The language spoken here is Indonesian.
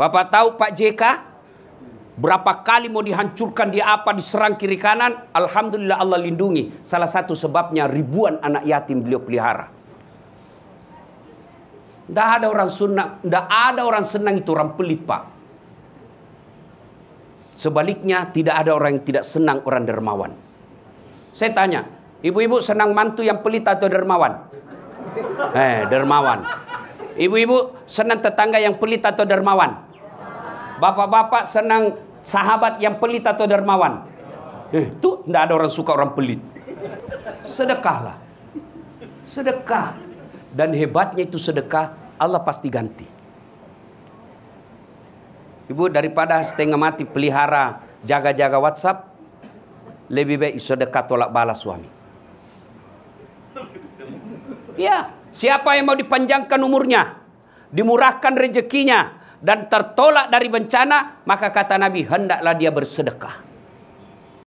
Bapak tahu Pak JK? Berapa kali mau dihancurkan di apa diserang kiri kanan, alhamdulillah Allah lindungi. Salah satu sebabnya ribuan anak yatim beliau pelihara. Tidak ada orang sunnah, tidak ada orang senang itu orang pelit pak. Sebaliknya tidak ada orang yang tidak senang orang dermawan. Saya tanya, ibu-ibu senang mantu yang pelit atau dermawan? Eh, dermawan. Ibu-ibu senang tetangga yang pelit atau dermawan? Bapak-bapak senang sahabat yang pelit atau dermawan? Eh, tuh tidak ada orang suka orang pelit. Sedekahlah. Sedekah. Dan hebatnya itu sedekah, Allah pasti ganti. Ibu daripada setengah mati pelihara jaga-jaga WhatsApp, lebih baik sedekah tolak balas suami. Ya, siapa yang mau dipanjangkan umurnya, dimurahkan rezekinya, dan tertolak dari bencana, maka kata Nabi, hendaklah dia bersedekah.